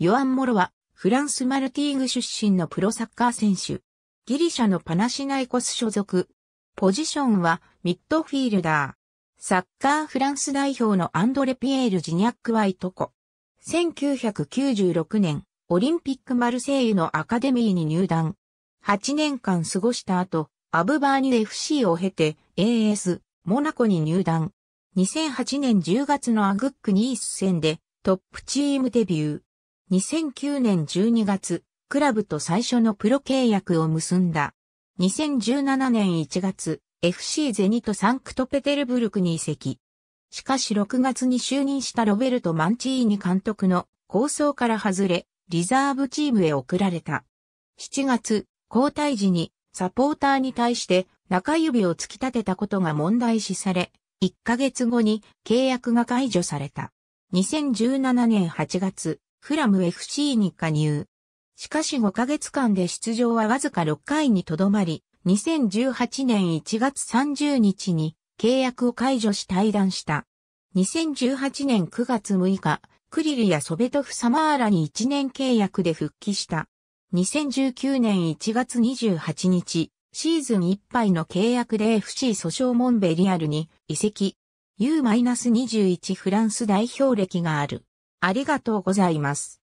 ヨアン・モロは、フランス・マルティーグ出身のプロサッカー選手。ギリシャのパナシナイコス所属。ポジションは、ミッドフィールダー。サッカーフランス代表のアンドレ・ピエール・ジニャック・ワイトコ。1996年、オリンピックマルセイユのアカデミーに入団。8年間過ごした後、アブバーニ FC を経て AS モナコに入団。2008年10月のアグックニース戦でトップチームデビュー。2009年12月、クラブと最初のプロ契約を結んだ。2017年1月、FC ゼニとサンクトペテルブルクに移籍。しかし6月に就任したロベルト・マンチーニ監督の構想から外れ、リザーブチームへ送られた。7月、交代時にサポーターに対して中指を突き立てたことが問題視され、1ヶ月後に契約が解除された。2017年8月、フラム FC に加入。しかし5ヶ月間で出場はわずか6回にとどまり、2018年1月30日に契約を解除し退団した。2018年9月6日、クリルやソベトフサマーラに1年契約で復帰した。2019年1月28日、シーズンいっぱいの契約で FC 訴訟モンベリアルに移籍。U-21 フランス代表歴がある。ありがとうございます。